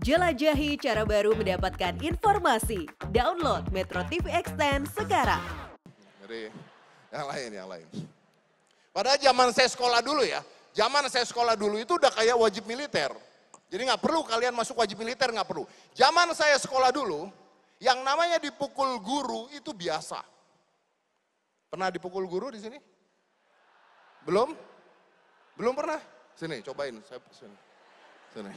Jelajahi cara baru mendapatkan informasi. Download Metro TV Extend sekarang. Jadi yang lain, yang lain. Padahal zaman saya sekolah dulu ya, zaman saya sekolah dulu itu udah kayak wajib militer. Jadi nggak perlu kalian masuk wajib militer, nggak perlu. Zaman saya sekolah dulu, yang namanya dipukul guru itu biasa. Pernah dipukul guru di sini? Belum? Belum pernah? Sini, cobain. Saya, sini. Sini.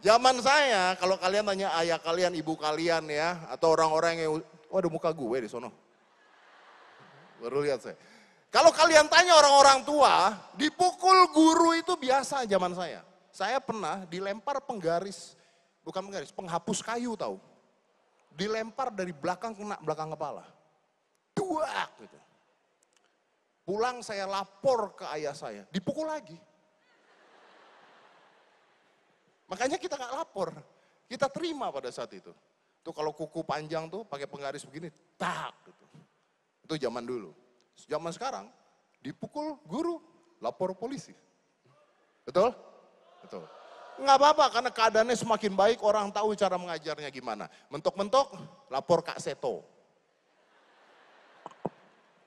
Zaman saya, kalau kalian tanya ayah kalian, ibu kalian ya, atau orang-orang yang, waduh muka gue di sono. Baru lihat saya. Kalau kalian tanya orang-orang tua, dipukul guru itu biasa zaman saya. Saya pernah dilempar penggaris, bukan penggaris, penghapus kayu tahu. Dilempar dari belakang kena belakang kepala. Dua gitu. Pulang saya lapor ke ayah saya, dipukul lagi. Makanya kita nggak lapor, kita terima pada saat itu. Itu kalau kuku panjang tuh pakai penggaris begini, tak gitu. Itu zaman dulu. Zaman sekarang dipukul guru, lapor polisi. Betul? Betul. Nggak apa-apa karena keadaannya semakin baik, orang tahu cara mengajarnya gimana. Mentok-mentok, lapor Kak Seto.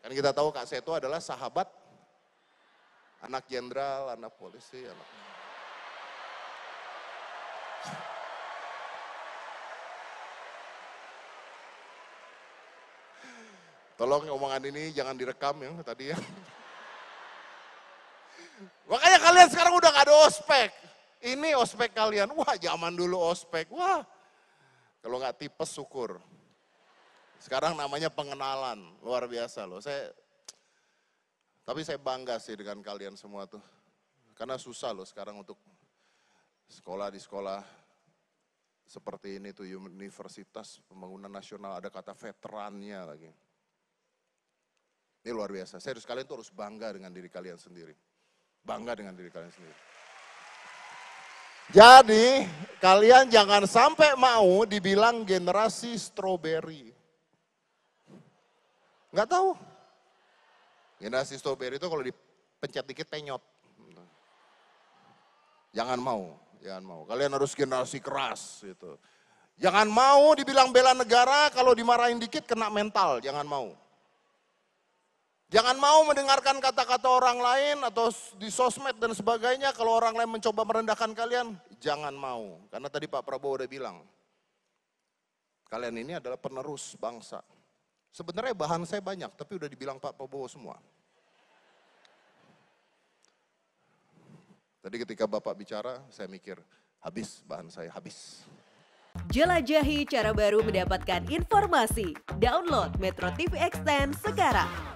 Kan kita tahu Kak Seto adalah sahabat anak jenderal, anak polisi, anak... Tolong omongan ini jangan direkam yang tadi ya. Makanya kalian sekarang udah gak ada ospek. Ini ospek kalian. Wah zaman dulu ospek. Wah kalau gak tipes syukur. Sekarang namanya pengenalan. Luar biasa loh. Saya tapi saya bangga sih dengan kalian semua tuh. Karena susah loh sekarang untuk sekolah di sekolah seperti ini tuh universitas pembangunan nasional ada kata veterannya lagi. Ini luar biasa. Saya harus kalian tuh harus bangga dengan diri kalian sendiri. Bangga dengan diri kalian sendiri. Jadi kalian jangan sampai mau dibilang generasi stroberi. Nggak tahu. Generasi stroberi itu kalau dipencet dikit penyot. Jangan mau. Jangan mau. Kalian harus generasi keras gitu. Jangan mau dibilang bela negara kalau dimarahin dikit kena mental, jangan mau. Jangan mau mendengarkan kata-kata orang lain atau di sosmed dan sebagainya kalau orang lain mencoba merendahkan kalian, jangan mau. Karena tadi Pak Prabowo udah bilang, kalian ini adalah penerus bangsa. Sebenarnya bahan saya banyak, tapi udah dibilang Pak Prabowo semua. Tadi ketika Bapak bicara, saya mikir, habis bahan saya, habis. Jelajahi cara baru mendapatkan informasi. Download Metro TV Extend sekarang.